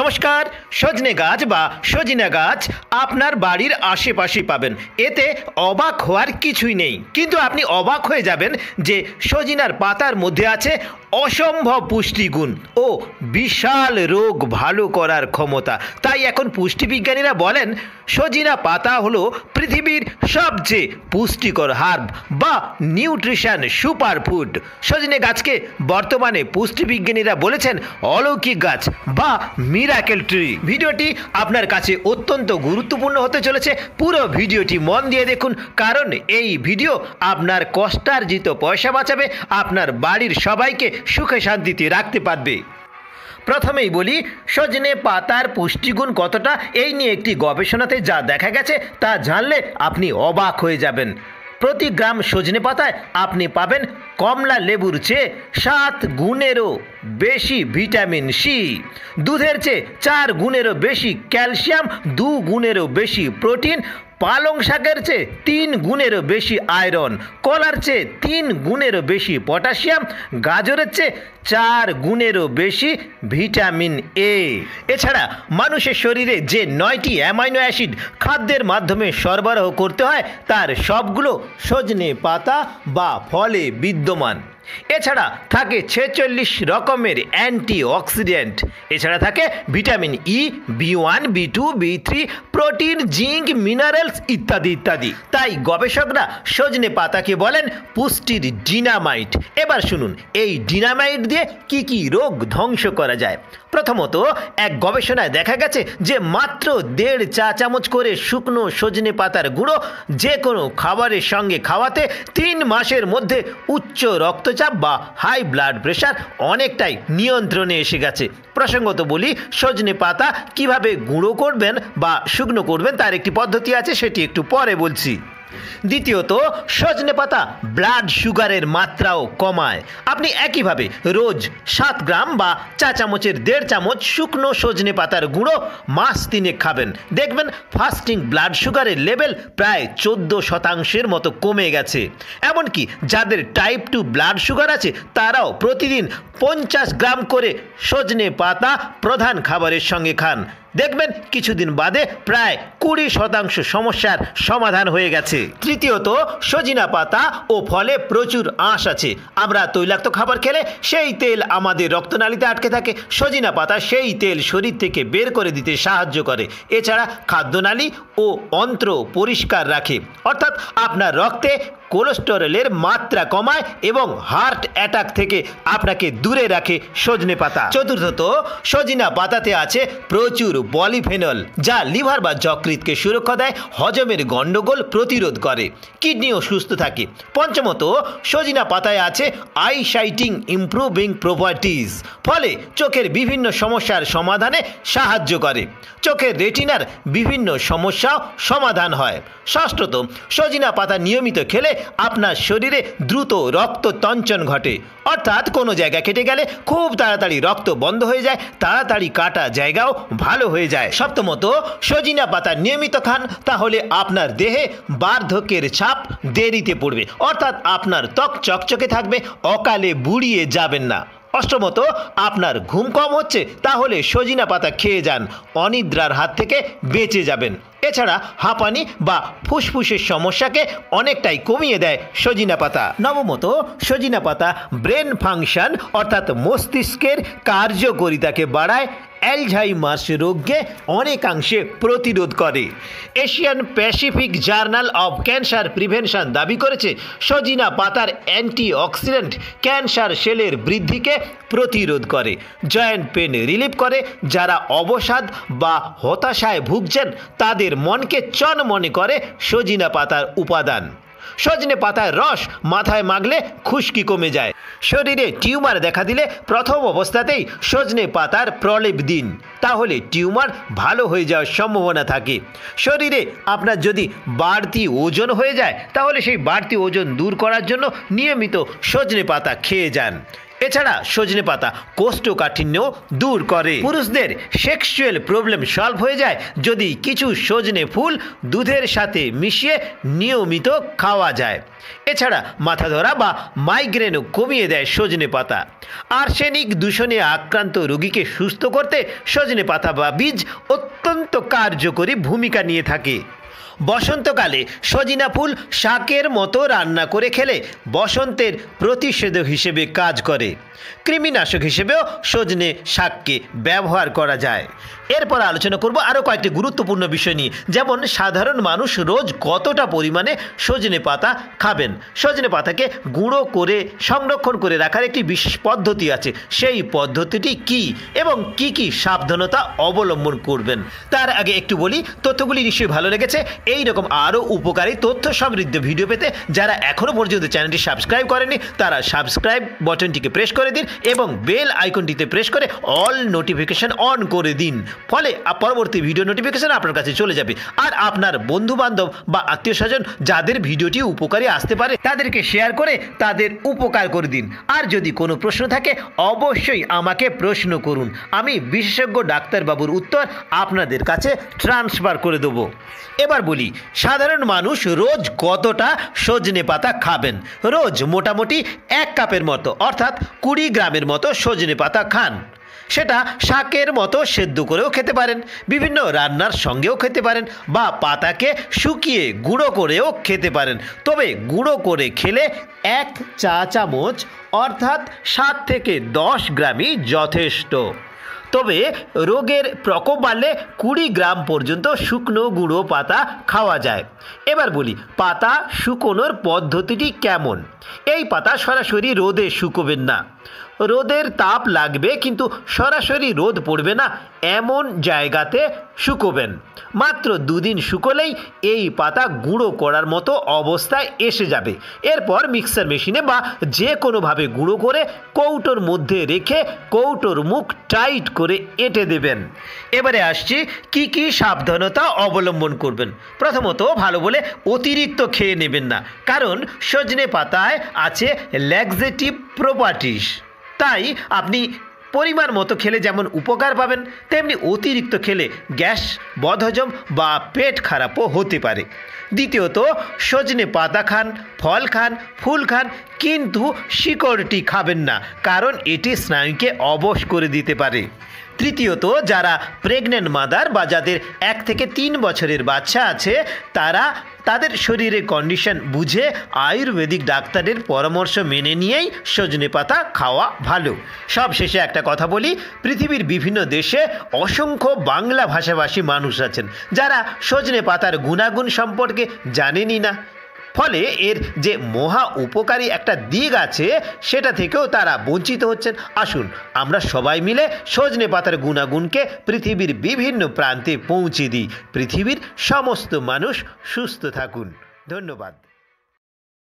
নমস্কার সজনে গাছ বা সজিনা গাছ আপনার বাড়ির আশেপাশে পাবেন এতে অবাক হওয়ার কিছুই নেই কিন্তু আপনি অবাক হয়ে যাবেন যে সজিনার পাতার মধ্যে আছে অসম্ভব পুষ্টিগুণ ও বিশাল রোগ ভালো করার ক্ষমতা তাই এখন পুষ্টিবিজ্ঞানীরা বলেন সজিনা পাতা হলো পৃথিবীর সবচেয়ে পুষ্টিকর হার্ব বা নিউট্রিশন সুপার ফুড সজিনে গাছকে বর্তমানে পুষ্টিবিজ্ঞানীরা বলেছেন অলৌকিক গাছ বা মিরাকেল ট্রি ভিডিওটি আপনার কাছে অত্যন্ত গুরুত্বপূর্ণ হতে চলেছে পুরো ভিডিওটি মন দিয়ে দেখুন কারণ এই ভিডিও আপনার কষ্টার্জিত পয়সা বাঁচাবে আপনার বাড়ির সবাইকে সুখে শান্তিতে রাখতে পারবে প্রথমেই বলি সজনে পাতার পুষ্টিগুণ কতটা এই নিয়ে একটি গবেষণাতে যা দেখা গেছে তা জানলে আপনি অবাক হয়ে যাবেন প্রতি গ্রাম সজনে পাতায় আপনি পাবেন কমলা লেবুর চেয়ে সাত গুণেরও বেশি ভিটামিন সি দুধের চেয়ে চার গুণেরও বেশি ক্যালসিয়াম দু গুণেরও বেশি প্রোটিন পালং শাকের চেয়ে তিন গুণেরও বেশি আয়রন কলার চেয়ে তিন গুণেরও বেশি পটাশিয়াম গাজরের চেয়ে চার গুণেরও বেশি ভিটামিন এ এছাড়া মানুষের শরীরে যে নয়টি অ্যামাইনো অ্যাসিড খাদ্যের মাধ্যমে সরবরাহ করতে হয় তার সবগুলো সজনে পাতা বা ফলে বিদ্যমান এছাড়া থাকে ছেচল্লিশ রকমের অ্যান্টি অক্সিডেন্ট এছাড়া থাকে vitamin E B one B two B three protein zinc minerals ইত্যাদি ইত্যাদি তাই গবেষকরা সজনে পাতাকে বলেন পুষ্টির ডিনামাইট এবার শুনুন এই ডিনামাইট দিয়ে কি কি রোগ ধ্বংস করা যায় প্রথমত এক গবেষণায় দেখা গেছে যে মাত্র দেড় চা চামচ করে শুকনো সজনে পাতার গুঁড়ো যে কোনো খাবারের সঙ্গে খাওয়াতে তিন মাসের মধ্যে উচ্চ রক্তচাপ বা হাই ব্লাড প্রেশার অনেকটাই নিয়ন্ত্রণে এসে গেছে প্রসঙ্গত বলি সজনে পাতা কিভাবে গুঁড়ো করবেন বা শুকনো করবেন তার একটি পদ্ধতি আছে সেটি একটু পরে বলছি দ্বিতীয়ত সজনে পাতা ব্লাড সুগারের মাত্রাও কমায় আপনি একইভাবে রোজ সাত গ্রাম বা চা চামচের দেড় চামচ শুকনো সজনে পাতার গুঁড়ো মাস তিনে খাবেন দেখবেন ফাস্টিং ব্লাড সুগারের লেভেল প্রায় চোদ্দ শতাংশের মতো কমে গেছে এমনকি যাদের টাইপ টু ব্লাড সুগার আছে তারাও প্রতিদিন পঞ্চাশ গ্রাম করে সজনে পাতা প্রধান খাবারের সঙ্গে খান দেখবেন কিছুদিন বাদে প্রায় কুড়ি শতাংশ সমস্যার সমাধান হয়ে গেছে তৃতীয়ত সজিনা পাতা ও ফলে প্রচুর আঁশ আছে আমরা তৈলাক্ত খাবার খেলে সেই তেল আমাদের রক্তনালীতে আটকে থাকে সজিনা পাতা সেই তেল শরীর থেকে বের করে দিতে সাহায্য করে এছাড়া খাদ্যনালী ও অন্ত্র পরিষ্কার রাখে অর্থাৎ আপনার রক্তে কোলেস্টেরলের মাত্রা কমায় এবং হার্ট অ্যাটাক থেকে আপনাকে দূরে রাখে সজনে পাতা চতুর্থত সজিনা পাতাতে আছে প্রচুর পলিফেনল যা লিভার বা যকৃৎকে সুরক্ষা দেয় হজমের গণ্ডগোল প্রতিরোধ করে কিডনিও সুস্থ থাকে পঞ্চমত সজিনা পাতায় আছে আই শাইটিং ইম্প্রুভিং প্রপার্টিজ ফলে চোখের বিভিন্ন সমস্যার সমাধানে সাহায্য করে চোখের রেটিনার বিভিন্ন সমস্যাও সমাধান হয় ষষ্ঠত সজিনা পাতা নিয়মিত খেলে আপনার শরীরে দ্রুত রক্ত তঞ্চন ঘটে অর্থাৎ কোনো জায়গা কেটে গেলে খুব তাড়াতাড়ি রক্ত বন্ধ হয়ে যায় তাড়াতাড়ি কাটা জায়গাও ভালো হয়ে যায় সপ্তমত সজিনা পাতা নিয়মিত খান তাহলে আপনার দেহে বার্ধক্যের ছাপ দেরিতে পড়বে অর্থাৎ আপনার ত্বক চকচকে থাকবে অকালে বুড়িয়ে যাবেন না অষ্টমত আপনার ঘুম কম হচ্ছে তাহলে সজিনা পাতা খেয়ে যান অনিদ্রার হাত থেকে বেঁচে যাবেন এছাড়া হাঁপানি বা ফুসফুসের সমস্যাকে অনেকটাই কমিয়ে দেয় সজিনা পাতা নবমত সজিনা পাতা ব্রেন ফাংশন অর্থাৎ মস্তিষ্কের কার্যকরিতাকে বাড়ায় অ্যালঝাইমার্স রোগকে অনেকাংশে প্রতিরোধ করে Asian Pacific Journal of Cancer Prevention দাবি করেছে সজিনা পাতার অ্যান্টি অক্সিডেন্ট ক্যান্সার সেলের বৃদ্ধিকে প্রতিরোধ করে জয়েন্ট পেন রিলিফ করে যারা অবসাদ বা হতাশায় ভুগছেন তাদের মনকে চন মনে করে সজিনা পাতার উপাদান সজনে পাতার রস মাথায় মাগলে খুশকি কমে যায় শরীরে টিউমার দেখা দিলে প্রথম অবস্থাতেই সজনে পাতার প্রলেপ দিন তাহলে টিউমার ভালো হয়ে যাওয়ার সম্ভাবনা থাকে শরীরে আপনার যদি বাড়তি ওজন হয়ে যায় তাহলে সেই বাড়তি ওজন দূর করার জন্য নিয়মিত সজনে পাতা খেয়ে যান এছাড়া সজনে পাতা কোষ্ঠকাঠিন্য দূর করে পুরুষদের সেক্সুয়াল প্রবলেম সলভ হয়ে যায় যদি কিছু সজনে ফুল দুধের সাথে মিশিয়ে নিয়মিত খাওয়া যায় এছাড়া মাথা ধরা বা মাইগ্রেনও কমিয়ে দেয় সজনে পাতা আর্সেনিক দূষণে আক্রান্ত রোগীকে সুস্থ করতে সজনে পাতা বা বীজ অত্যন্ত কার্যকরী ভূমিকা নিয়ে থাকে বসন্তকালে সজিনা ফুল শাকের মতো রান্না করে খেলে বসন্তের প্রতিষেধক হিসেবে কাজ করে কৃমিনাশক হিসেবেও সজনে শাককে ব্যবহার করা যায় এরপর আলোচনা করব আরও কয়েকটি গুরুত্বপূর্ণ বিষয় নিয়ে যেমন সাধারণ মানুষ রোজ কতটা পরিমাণে সজনে পাতা খাবেন সজনে পাতাকে গুঁড়ো করে সংরক্ষণ করে রাখার একটি বিশেষ পদ্ধতি আছে সেই পদ্ধতিটি কি এবং কি কি সাবধানতা অবলম্বন করবেন তার আগে একটু বলি তথ্যগুলি নিশ্চয়ই ভালো লেগেছে এই রকম আরও উপকারী তথ্য সমৃদ্ধ ভিডিও পেতে যারা এখনও পর্যন্ত চ্যানেলটি সাবস্ক্রাইব করেনি তারা সাবস্ক্রাইব বটনটিকে প্রেস করে দিন এবং বেল আইকনটিতে প্রেস করে অল নোটিফিকেশন অন করে দিন ফলে পরবর্তী ভিডিও নোটিফিকেশান আপনার কাছে চলে যাবে আর আপনার বন্ধু বান্ধব বা আত্মীয় স্বজন যাদের ভিডিওটি উপকারে আসতে পারে তাদেরকে শেয়ার করে তাদের উপকার করে দিন আর যদি কোনো প্রশ্ন থাকে অবশ্যই আমাকে প্রশ্ন করুন আমি বিশেষজ্ঞ ডাক্তারবাবুর উত্তর আপনাদের কাছে ট্রান্সফার করে দেবো এবার বলি সাধারণ মানুষ রোজ কতটা সজনে পাতা খাবেন রোজ মোটামুটি এক কাপের মতো অর্থাৎ কুড়ি গ্রামের মতো সজনে পাতা খান সেটা শাকের মতো সেদ্ধ করেও খেতে পারেন বিভিন্ন রান্নার সঙ্গেও খেতে পারেন বা পাতাকে শুকিয়ে গুঁড়ো করেও খেতে পারেন তবে গুঁড়ো করে খেলে এক চা চামচ অর্থাৎ সাত থেকে দশ গ্রামই যথেষ্ট তবে রোগের প্রকোপ বাড়লে কুড়ি গ্রাম পর্যন্ত শুকনো গুঁড়ো পাতা খাওয়া যায় এবার বলি পাতা শুকোনোর পদ্ধতিটি কেমন এই পাতা সরাসরি রোদে শুকোবেন না রোদের তাপ লাগবে কিন্তু সরাসরি রোদ পড়বে না এমন জায়গাতে শুকোবেন মাত্র দুদিন শুকোলেই এই পাতা গুঁড়ো করার মতো অবস্থায় এসে যাবে এরপর মিক্সার মেশিনে বা যে কোনোভাবে গুঁড়ো করে কৌটোর মধ্যে রেখে কৌটোর মুখ টাইট করে এঁটে দেবেন এবারে আসছি কি কি সাবধানতা অবলম্বন করবেন প্রথমত ভালো বলে অতিরিক্ত খেয়ে নেবেন না কারণ সজনে পাতায় আছে ল্যাক্সেটিভ প্রপার্টিস তাই আপনি পরিমাণ মতো খেলে যেমন উপকার পাবেন তেমনি অতিরিক্ত খেলে গ্যাস বদহজম বা পেট খারাপও হতে পারে দ্বিতীয়ত সজনে পাতা খান ফল খান ফুল খান কিন্তু শিকড়টি খাবেন না কারণ এটি স্নায়ুকে অবশ করে দিতে পারে তৃতীয়ত যারা প্রেগনেন্ট মাদার বা যাদের এক থেকে তিন বছরের বাচ্চা আছে তারা তাদের শরীরে কন্ডিশন বুঝে আয়ুর্বেদিক ডাক্তারের পরামর্শ মেনে নিয়েই সজনে পাতা খাওয়া ভালো সব শেষে একটা কথা বলি পৃথিবীর বিভিন্ন দেশে অসংখ্য বাংলা ভাষাভাষী মানুষ আছেন যারা সজনে পাতার গুণাগুণ সম্পর্কে জানেনই না ফলে এর যে মহা উপকারী একটা দিক আছে সেটা থেকেও তারা বঞ্চিত হচ্ছেন আসুন আমরা সবাই মিলে সজনে পাতার গুণাগুণকে পৃথিবীর বিভিন্ন প্রান্তে পৌঁছে দিই পৃথিবীর সমস্ত মানুষ সুস্থ থাকুন ধন্যবাদ